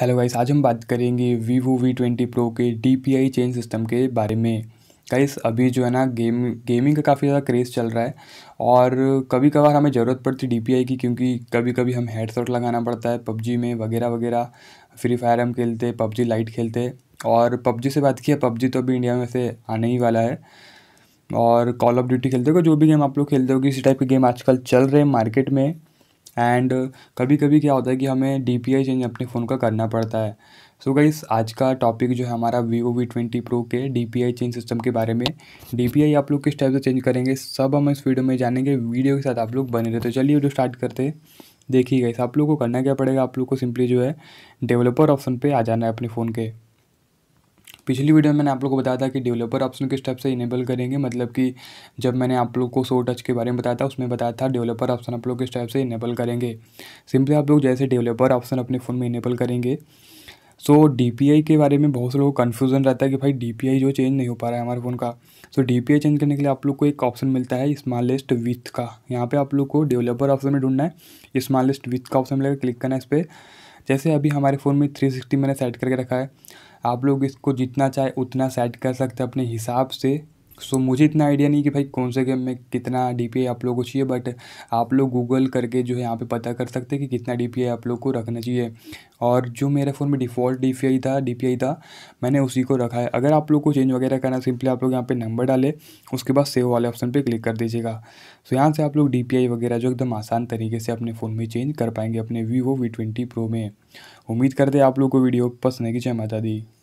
hello guys आज हम बात करेंगे वीवो वी ट्वेंटी प्रो के D P I change system के बारे में गाइस अभी जो है ना गेम गेमिंग का काफ़ी ज़्यादा क्रेज़ चल रहा है और कभी कभार हमें ज़रूरत पड़ती डी पी आई की क्योंकि कभी कभी हम हेडसेट लगाना पड़ता है पबजी में वगैरह वगैरह फ्री फायर हम खेलते पबजी लाइट खेलते और पबजी से बात की है पबजी तो अभी इंडिया में से आने ही वाला है और कॉल ऑफ ड्यूटी खेलते हो जो भी गेम आप लोग खेलते हो किसी टाइप के गेम आजकल चल रहे हैं मार्केट में एंड कभी कभी क्या होता है कि हमें डी पी आई चेंज अपने फ़ोन का करना पड़ता है सो so गाइस आज का टॉपिक जो है हमारा वीवो वी ट्वेंटी प्रो के D P I change system के बारे में डी पी आई आप लोग किस टाइप से चेंज करेंगे सब हम इस वीडियो में जानेंगे वीडियो के साथ आप लोग बने रहते तो चलिए वीडियो स्टार्ट करते देखिए गाइस आप लोग को करना क्या पड़ेगा आप लोग को सिंपली जो है डेवलपर ऑप्शन पर आ जाना है अपने फ़ोन के पिछली वीडियो में मैंने आप लोग को बताया था कि डेवलपर ऑप्शन किस टाइप से इनेबल करेंगे मतलब कि जब मैंने आप लोग को सो टच के बारे में बताया था उसमें बताया था डेवलपर ऑप्शन आप लोग किस टाइप से इनेबल करेंगे सिंपली आप लोग जैसे डेवलपर ऑप्शन अपने फ़ोन में इनेबल करेंगे सो so, डी के बारे में बहुत से लोगों को कन्फ्यूज़न रहता है कि भाई डी जो चेंज नहीं हो पा रहा है हमारे फ़ोन का सो so, डी चेंज करने के लिए आप लोग को एक ऑप्शन मिलता है स्मॉलेस्ट विथ का यहाँ पे आप लोग को डेवलपर ऑप्शन में ढूंढना है स्मॉलेस्ट विथ का ऑप्शन मिलेगा क्लिक करना है इस पर जैसे अभी हमारे फ़ोन में थ्री सिक्सटी मैंने सेट करके रखा है आप लोग इसको जितना चाहे उतना सेट कर सकते हैं अपने हिसाब से सो so, मुझे इतना आइडिया नहीं कि भाई कौन से गेम में कितना डी आप लोगों को चाहिए बट आप लोग गूगल करके जो है यहाँ पे पता कर सकते हैं कि कितना डी आप लोग को रखना चाहिए और जो मेरे फ़ोन में डिफ़ॉल्ट डी था डी था मैंने उसी को रखा है अगर आप लोग को चेंज वगैरह करना सिंपली आप लोग यहाँ पर नंबर डालें उसके बाद सेव वाले ऑप्शन पर क्लिक कर दीजिएगा सो so, यहाँ से आप लोग डी वगैरह जो एकदम आसान तरीके से अपने फ़ोन में चेंज कर पाएंगे अपने वीवो वी ट्वेंटी प्रो में उम्मीद करते आप लोग को वीडियो पसंद है कि जय माता दी